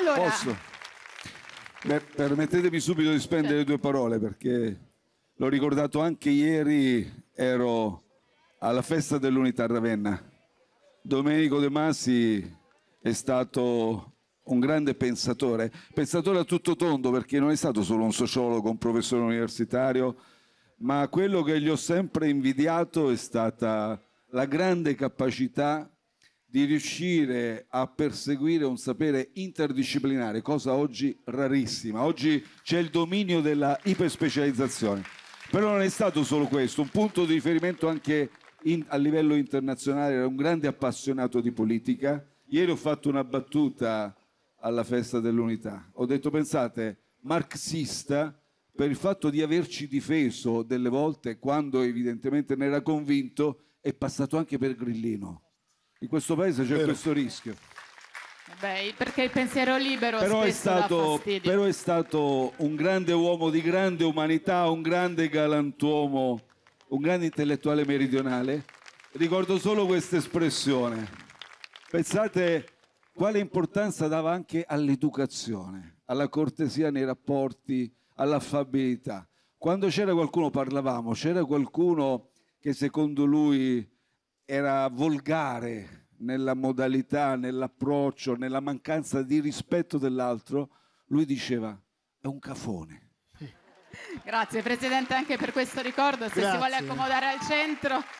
Allora... Posso? Beh, permettetemi subito di spendere certo. due parole perché l'ho ricordato anche ieri, ero alla festa dell'unità a Ravenna. Domenico De Masi è stato un grande pensatore, pensatore a tutto tondo perché non è stato solo un sociologo, un professore universitario, ma quello che gli ho sempre invidiato è stata la grande capacità di riuscire a perseguire un sapere interdisciplinare, cosa oggi rarissima. Oggi c'è il dominio della iperspecializzazione. Però non è stato solo questo, un punto di riferimento anche in, a livello internazionale, era un grande appassionato di politica. Ieri ho fatto una battuta alla festa dell'unità. Ho detto, pensate, marxista per il fatto di averci difeso delle volte quando evidentemente ne era convinto, è passato anche per Grillino in questo paese c'è Vero. questo rischio. Beh, perché il pensiero libero però è, stato, però è stato un grande uomo di grande umanità, un grande galantuomo, un grande intellettuale meridionale. Ricordo solo questa espressione. Pensate quale importanza dava anche all'educazione, alla cortesia nei rapporti, all'affabilità. Quando c'era qualcuno parlavamo, c'era qualcuno che secondo lui era volgare nella modalità, nell'approccio, nella mancanza di rispetto dell'altro, lui diceva è un cafone. Grazie Presidente anche per questo ricordo, se Grazie. si vuole accomodare al centro.